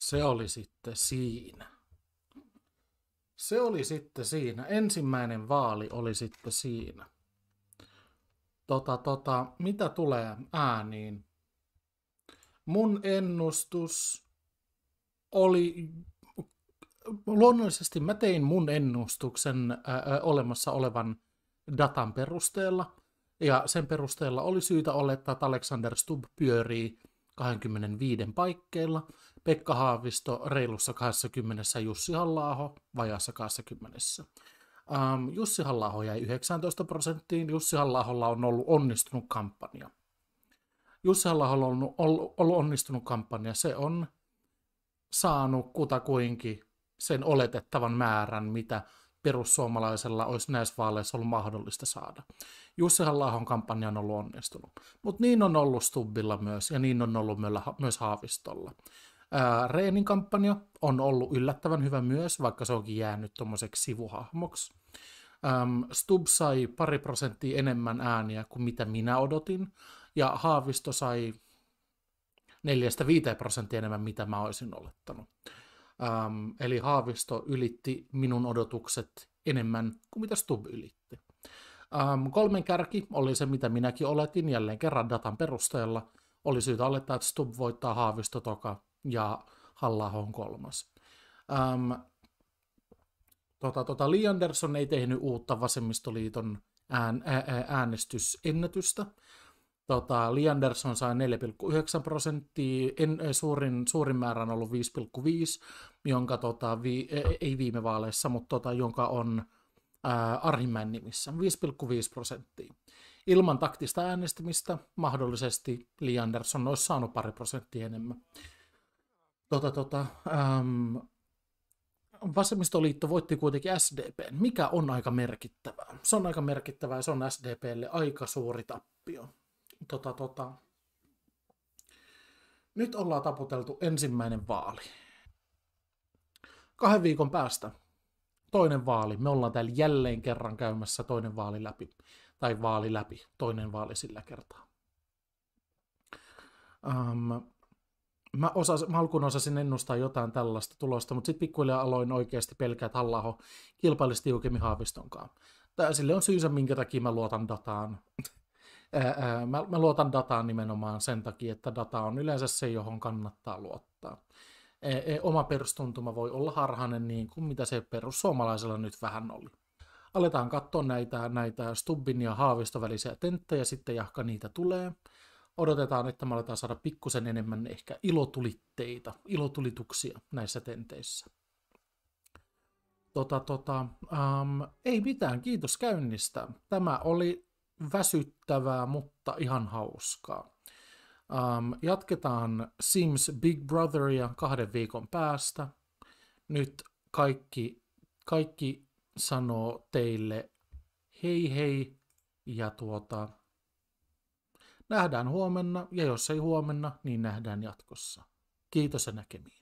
Se oli sitten siinä. Se oli sitten siinä. Ensimmäinen vaali oli sitten siinä. Tota, tota, mitä tulee ääniin? Mun ennustus oli... Luonnollisesti mä tein mun ennustuksen ää, olemassa olevan datan perusteella. Ja sen perusteella oli syytä olettaa, että Alexander Stubb pyörii 25 paikkeilla, Pekka Haavisto reilussa 20, Jussi halla vajassa 20. Ähm, Jussi halla jäi 19 prosenttiin, Jussi halla on ollut onnistunut kampanja. Jussi halla on ollut, ollut, ollut onnistunut kampanja, se on saanut kutakuinkin sen oletettavan määrän, mitä perussuomalaisella olisi näissä vaaleissa ollut mahdollista saada. Jussi halla kampanja on ollut onnistunut, mutta niin on ollut Stubbilla myös ja niin on ollut myös Haavistolla. Reenin kampanja on ollut yllättävän hyvä myös, vaikka se onkin jäänyt tuommoiseksi sivuhahmoksi. Stub Stubb sai pari prosenttia enemmän ääniä kuin mitä minä odotin, ja Haavisto sai 4-5 prosenttia enemmän mitä mä olisin olettanut. Ähm, eli Haavisto ylitti minun odotukset enemmän kuin mitä Stub ylitti. Ähm, kolmen kärki oli se, mitä minäkin oletin jälleen kerran datan perusteella. Oli syytä olettaa, että Stub voittaa Haavisto toka ja halla on kolmas. Ähm, tota, tota, Lee Anderson ei tehnyt uutta vasemmistoliiton ään, ää, äänestysennätystä, Tota, Lee Anderson sai 4,9 prosenttia, en, eh, suurin, suurin määrä on ollut 5,5, jonka tota, vi, eh, eh, ei viime vaaleissa, mutta tota, jonka on ää, Arhimäen nimissä, 5,5 prosenttia. Ilman taktista äänestämistä mahdollisesti Lee Anderson olisi saanut pari prosenttia enemmän. Tota, tota, äm, vasemmistoliitto voitti kuitenkin SDPn, mikä on aika merkittävää. Se on aika merkittävää ja se on SDPlle aika suuri tappio tota, tota. Nyt ollaan taputeltu ensimmäinen vaali. Kahden viikon päästä toinen vaali. Me ollaan täällä jälleen kerran käymässä toinen vaali läpi. Tai vaali läpi, toinen vaali sillä kertaa. Um, mä, osas, mä alkuun osasin ennustaa jotain tällaista tulosta, mutta sitten pikkuhiljaa aloin oikeasti pelkää, että Hallaho kilpailisi tiukemmin Haavistonkaan. Tää, sille on syysä, minkä takia mä luotan dataan mä, mä luotan dataan nimenomaan sen takia, että data on yleensä se, johon kannattaa luottaa. E, e, oma perustuntuma voi olla harhainen niin kuin mitä se perussuomalaisella nyt vähän oli. Aletaan katsoa näitä, näitä Stubbin ja Haavisto välisiä tenttejä sitten, jahka niitä tulee. Odotetaan, että me aletaan saada pikkusen enemmän ehkä ilotulitteita, ilotulituksia näissä tenteissä. Tota, tota, um, ei mitään, kiitos käynnistä. Tämä oli väsyttävää, mutta ihan hauskaa. Um, jatketaan Sims Big Brotheria kahden viikon päästä. Nyt kaikki, kaikki sanoo teille hei hei ja tuota, nähdään huomenna ja jos ei huomenna, niin nähdään jatkossa. Kiitos ja näkemiin.